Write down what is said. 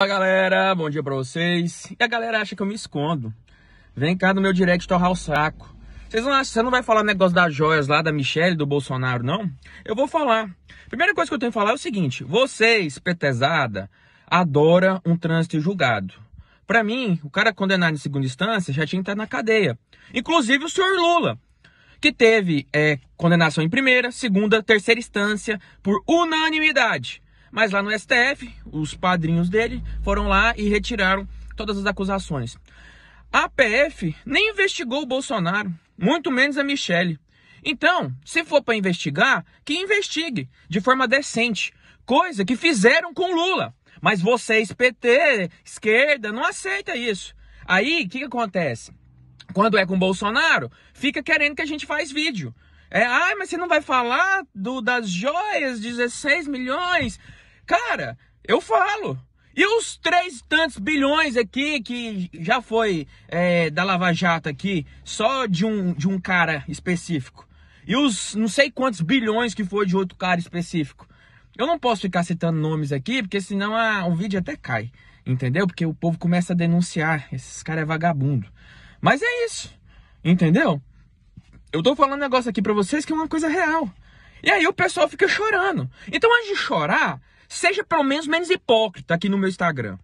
Fala galera, bom dia pra vocês. E a galera acha que eu me escondo. Vem cá no meu direct torrar o saco. Vocês não acham, você não vai falar negócio das joias lá da Michelle, do Bolsonaro, não? Eu vou falar. Primeira coisa que eu tenho que falar é o seguinte: vocês, petezada, adora um trânsito julgado. Pra mim, o cara condenado em segunda instância já tinha que estar na cadeia. Inclusive o senhor Lula, que teve é, condenação em primeira, segunda, terceira instância por unanimidade. Mas lá no STF, os padrinhos dele foram lá e retiraram todas as acusações. A PF nem investigou o Bolsonaro, muito menos a Michelle. Então, se for para investigar, que investigue de forma decente, coisa que fizeram com Lula. Mas vocês, PT, esquerda, não aceita isso. Aí, o que, que acontece? Quando é com Bolsonaro, fica querendo que a gente faz vídeo. É, ai, ah, mas você não vai falar do das joias, 16 milhões, Cara, eu falo. E os três tantos bilhões aqui que já foi é, da Lava Jato aqui, só de um, de um cara específico. E os não sei quantos bilhões que foi de outro cara específico. Eu não posso ficar citando nomes aqui, porque senão a, o vídeo até cai. Entendeu? Porque o povo começa a denunciar. Esses caras é vagabundo. Mas é isso. Entendeu? Eu tô falando um negócio aqui pra vocês que é uma coisa real. E aí o pessoal fica chorando. Então, antes de chorar, Seja pelo menos menos hipócrita aqui no meu Instagram.